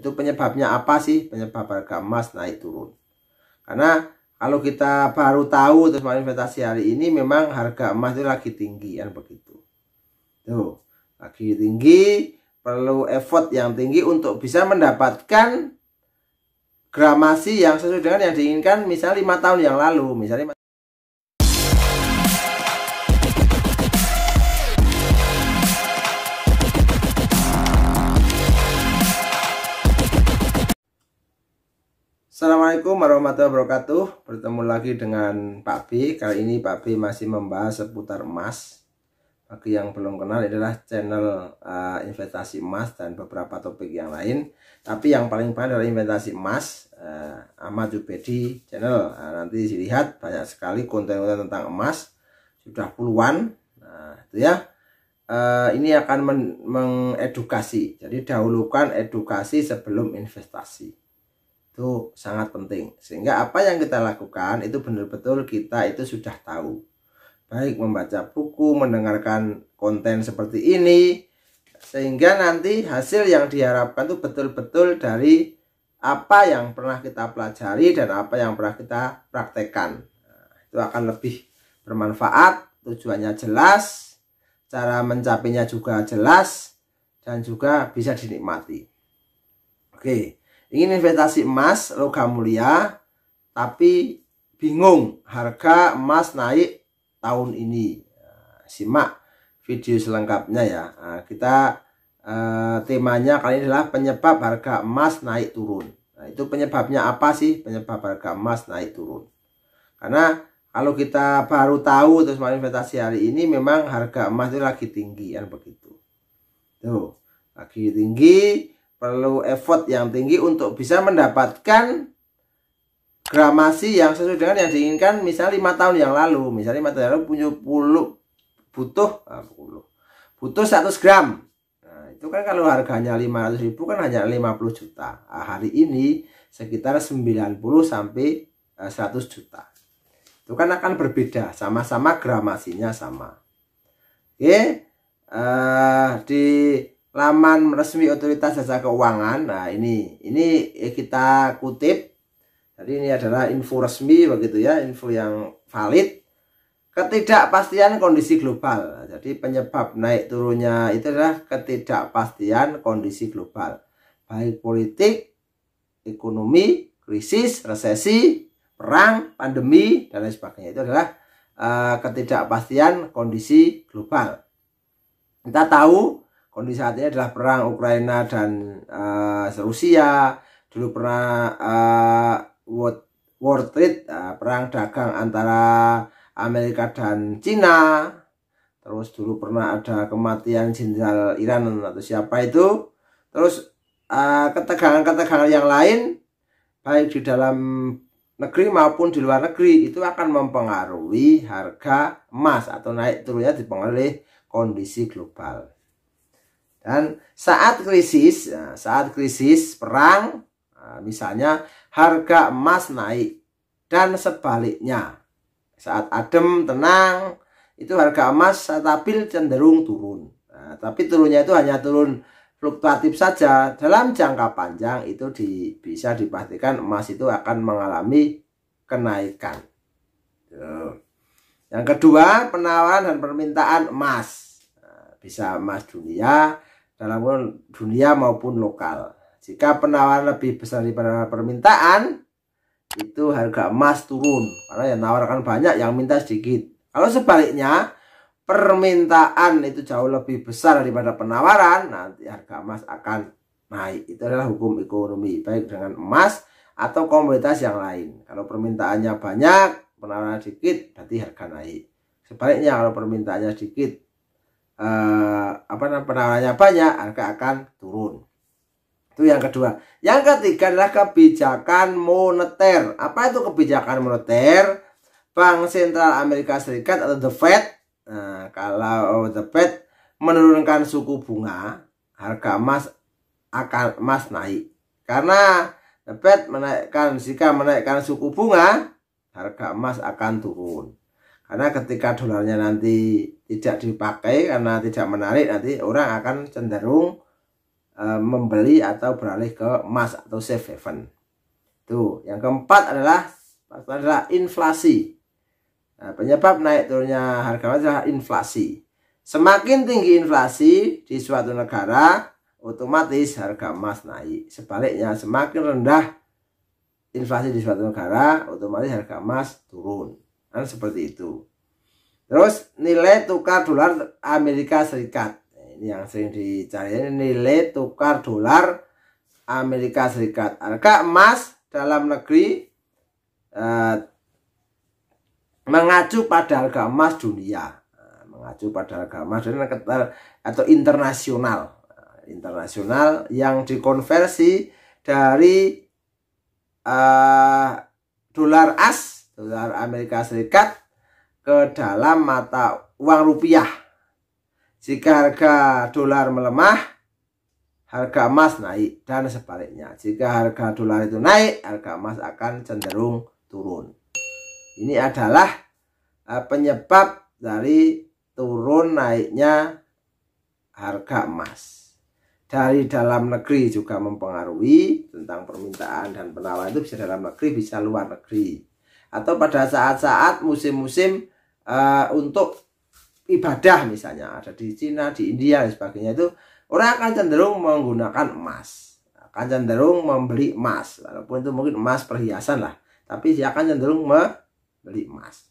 Itu penyebabnya apa sih? Penyebab harga emas naik turun. Karena kalau kita baru tahu terus investasi hari ini memang harga emas itu lagi tinggi kan begitu. Tuh, lagi tinggi perlu effort yang tinggi untuk bisa mendapatkan gramasi yang sesuai dengan yang diinginkan misalnya lima tahun yang lalu misalnya Assalamualaikum warahmatullahi wabarakatuh Bertemu lagi dengan Pak B Kali ini Pak B masih membahas seputar emas Bagi yang belum kenal adalah channel uh, investasi emas dan beberapa topik yang lain Tapi yang paling banyak adalah investasi emas uh, Ahmad Jubedi channel uh, Nanti dilihat banyak sekali konten-konten tentang emas Sudah puluhan Nah itu ya Uh, ini akan men jadi dahulukan edukasi sebelum investasi itu sangat penting sehingga apa yang kita lakukan itu benar-betul kita itu sudah tahu baik membaca buku mendengarkan konten seperti ini sehingga nanti hasil yang diharapkan itu betul-betul dari apa yang pernah kita pelajari dan apa yang pernah kita praktekkan nah, itu akan lebih bermanfaat tujuannya jelas cara mencapainya juga jelas dan juga bisa dinikmati oke okay ingin investasi emas logam mulia tapi bingung harga emas naik tahun ini nah, simak video selengkapnya ya nah, kita eh, temanya kali ini adalah penyebab harga emas naik turun nah, itu penyebabnya apa sih penyebab harga emas naik turun karena kalau kita baru tahu terus mau investasi hari ini memang harga emas itu lagi tinggi kan begitu tuh lagi tinggi perlu effort yang tinggi untuk bisa mendapatkan gramasi yang sesuai dengan yang diinginkan misal lima tahun yang lalu misalnya lima tahun yang lalu punya puluh butuh ah, puluh, butuh 100 gram nah, itu kan kalau harganya 500 ribu kan hanya 50 juta nah, hari ini sekitar 90 sampai 100 ah, juta itu kan akan berbeda sama-sama gramasinya sama oke uh, di laman resmi otoritas jasa keuangan. Nah, ini ini eh, kita kutip. Jadi ini adalah info resmi begitu ya, info yang valid. Ketidakpastian kondisi global. Nah, jadi penyebab naik turunnya itu adalah ketidakpastian kondisi global. Baik politik, ekonomi, krisis, resesi, perang, pandemi dan lain sebagainya. Itu adalah uh, ketidakpastian kondisi global. Kita tahu kondisi saat ini adalah perang Ukraina dan uh, Rusia dulu pernah uh, World, World Trade uh, perang dagang antara Amerika dan Cina terus dulu pernah ada kematian jenderal Iran atau siapa itu terus ketegangan-ketegangan uh, yang lain baik di dalam negeri maupun di luar negeri itu akan mempengaruhi harga emas atau naik turunnya dipengaruhi kondisi global. Dan saat krisis, ya, saat krisis perang, ya, misalnya harga emas naik dan sebaliknya. Saat adem, tenang, itu harga emas stabil cenderung turun. Nah, tapi turunnya itu hanya turun fluktuatif saja. Dalam jangka panjang itu di, bisa dipastikan emas itu akan mengalami kenaikan. Tuh. Gitu. Yang kedua, penawaran dan permintaan emas. Nah, bisa emas dunia, dalam dunia maupun lokal. Jika penawaran lebih besar daripada permintaan, itu harga emas turun karena yang nawarkan banyak, yang minta sedikit. Kalau sebaliknya, permintaan itu jauh lebih besar daripada penawaran, nanti harga emas akan naik. Itu adalah hukum ekonomi, baik dengan emas atau komoditas yang lain. Kalau permintaannya banyak, penawaran sedikit, berarti harga naik. Sebaliknya kalau permintaannya sedikit, Eh, apa apa penawarannya banyak harga akan turun itu yang kedua yang ketiga adalah kebijakan moneter apa itu kebijakan moneter Bank Sentral Amerika Serikat atau The Fed nah, kalau The Fed menurunkan suku bunga harga emas akan emas naik karena The Fed menaikkan jika menaikkan suku bunga harga emas akan turun karena ketika dolarnya nanti tidak dipakai karena tidak menarik nanti orang akan cenderung e, membeli atau beralih ke emas atau safe haven. Tuh, yang keempat adalah adalah inflasi. Nah, penyebab naik turunnya harga emas adalah inflasi. Semakin tinggi inflasi di suatu negara, otomatis harga emas naik. Sebaliknya, semakin rendah inflasi di suatu negara, otomatis harga emas turun. Kan seperti itu. Terus nilai tukar dolar Amerika Serikat. Ini yang sering dicari ini nilai tukar dolar Amerika Serikat. Harga emas dalam negeri eh, mengacu pada harga emas dunia. Eh, mengacu pada harga emas dunia atau internasional. Eh, internasional yang dikonversi dari eh, dolar as, dolar Amerika Serikat ke dalam mata uang rupiah. Jika harga dolar melemah, harga emas naik dan sebaliknya. Jika harga dolar itu naik, harga emas akan cenderung turun. Ini adalah eh, penyebab dari turun naiknya harga emas. Dari dalam negeri juga mempengaruhi tentang permintaan dan penawaran itu bisa dalam negeri, bisa luar negeri atau pada saat-saat musim-musim uh, untuk ibadah misalnya ada di Cina, di India dan sebagainya itu orang akan cenderung menggunakan emas, akan cenderung membeli emas walaupun itu mungkin emas perhiasan lah, tapi dia akan cenderung membeli emas.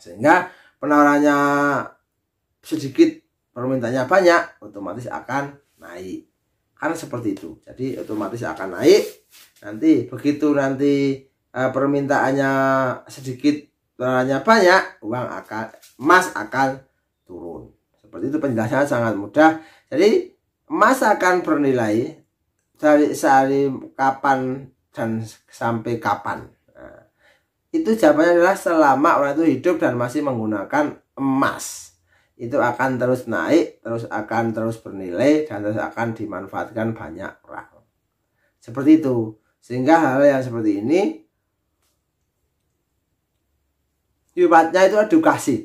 Sehingga penawarannya sedikit, permintaannya banyak, otomatis akan naik. Karena seperti itu. Jadi otomatis akan naik. Nanti begitu nanti Eh, permintaannya sedikit dolarnya banyak uang akan emas akan turun seperti itu penjelasannya sangat mudah jadi emas akan bernilai dari sehari kapan dan sampai kapan nah, itu jawabannya adalah selama orang itu hidup dan masih menggunakan emas itu akan terus naik terus akan terus bernilai dan terus akan dimanfaatkan banyak orang seperti itu sehingga hal yang seperti ini Sifatnya itu edukasi.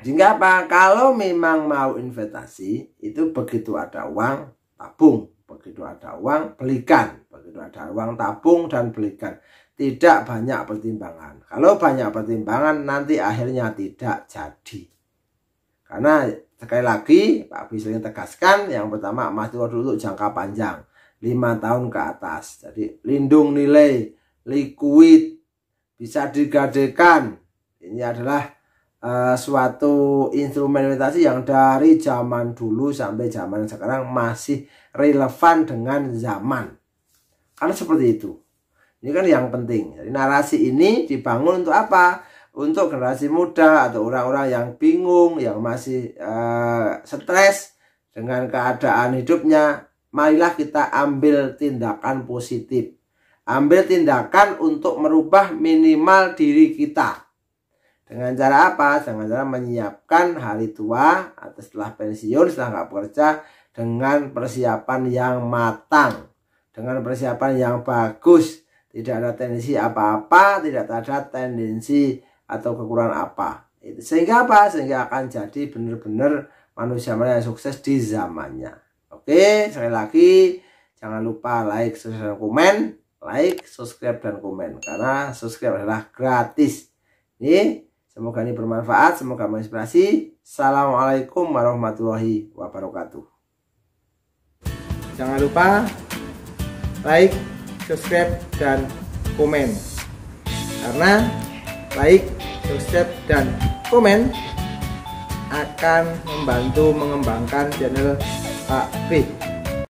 Sehingga apa? Kalau memang mau investasi, itu begitu ada uang, tabung. Begitu ada uang, belikan. Begitu ada uang, tabung dan belikan. Tidak banyak pertimbangan. Kalau banyak pertimbangan, nanti akhirnya tidak jadi. Karena sekali lagi, Pak Abi sering tegaskan, yang pertama emas itu dulu jangka panjang. lima tahun ke atas. Jadi lindung nilai, liquid, bisa digadekan, ini adalah uh, suatu instrumentasi yang dari zaman dulu sampai zaman sekarang masih relevan dengan zaman karena seperti itu ini kan yang penting jadi narasi ini dibangun untuk apa untuk generasi muda atau orang-orang yang bingung yang masih uh, stres dengan keadaan hidupnya marilah kita ambil tindakan positif ambil tindakan untuk merubah minimal diri kita dengan cara apa? Dengan cara menyiapkan hari tua atau setelah pensiun, setelah nggak bekerja dengan persiapan yang matang, dengan persiapan yang bagus. Tidak ada tendensi apa-apa, tidak ada tendensi atau kekurangan apa. Sehingga apa? Sehingga akan jadi benar-benar manusia mana yang sukses di zamannya. Oke, sekali lagi jangan lupa like, subscribe, dan komen, like, subscribe dan komen karena subscribe adalah gratis. Ini Semoga ini bermanfaat, semoga menginspirasi. Assalamualaikum warahmatullahi wabarakatuh. Jangan lupa like, subscribe, dan komen. Karena like, subscribe, dan komen akan membantu mengembangkan channel Pak B.